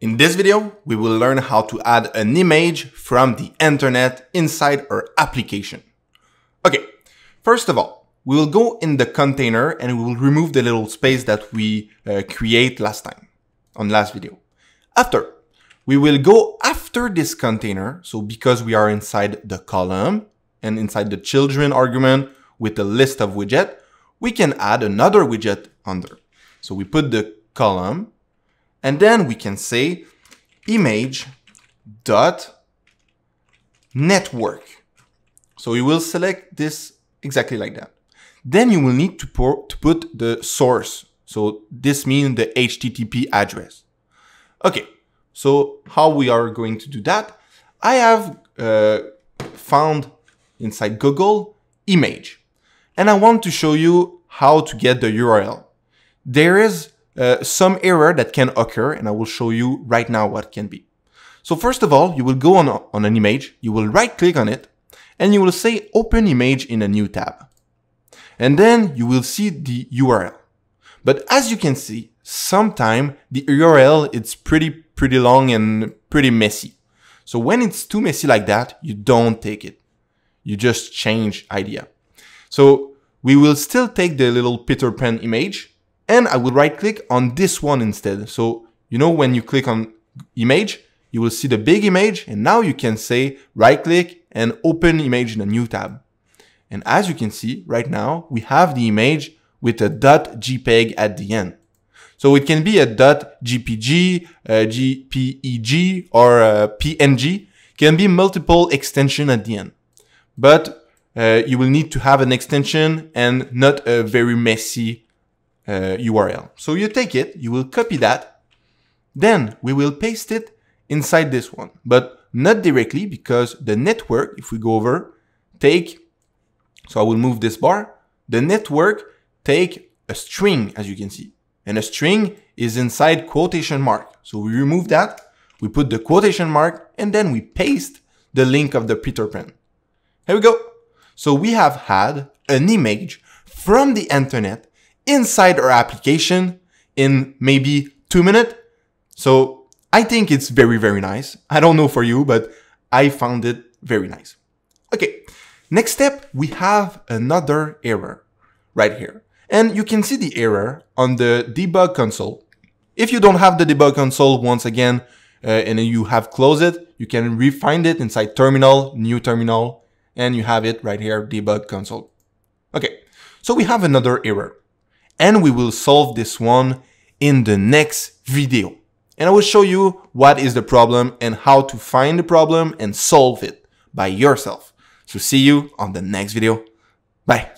In this video, we will learn how to add an image from the internet inside our application. Okay, first of all, we will go in the container and we will remove the little space that we uh, create last time, on last video. After, we will go after this container, so because we are inside the column and inside the children argument with the list of widget, we can add another widget under. So we put the column and then we can say image dot network. So you will select this exactly like that. Then you will need to, pour, to put the source. So this means the HTTP address. Okay, so how we are going to do that? I have uh, found inside Google image and I want to show you how to get the URL. There is uh, some error that can occur, and I will show you right now what can be. So first of all, you will go on, on an image, you will right click on it, and you will say open image in a new tab. And then you will see the URL. But as you can see, sometime the URL it's pretty, pretty long and pretty messy. So when it's too messy like that, you don't take it. You just change idea. So we will still take the little Peter Pan image, and I will right click on this one instead. So, you know, when you click on image, you will see the big image and now you can say right click and open image in a new tab. And as you can see right now, we have the image with a .jpeg at the end. So it can be a .gpg, a .gpeg or a uh, .png. can be multiple extension at the end. But uh, you will need to have an extension and not a very messy uh, URL. So you take it, you will copy that, then we will paste it inside this one, but not directly because the network, if we go over, take, so I will move this bar, the network take a string, as you can see, and a string is inside quotation mark. So we remove that, we put the quotation mark, and then we paste the link of the Peter Pan. Here we go. So we have had an image from the internet inside our application in maybe two minutes. So I think it's very, very nice. I don't know for you, but I found it very nice. Okay, next step, we have another error right here. And you can see the error on the debug console. If you don't have the debug console, once again, uh, and you have closed it, you can refind it inside terminal, new terminal, and you have it right here, debug console. Okay, so we have another error and we will solve this one in the next video. And I will show you what is the problem and how to find the problem and solve it by yourself. So see you on the next video. Bye.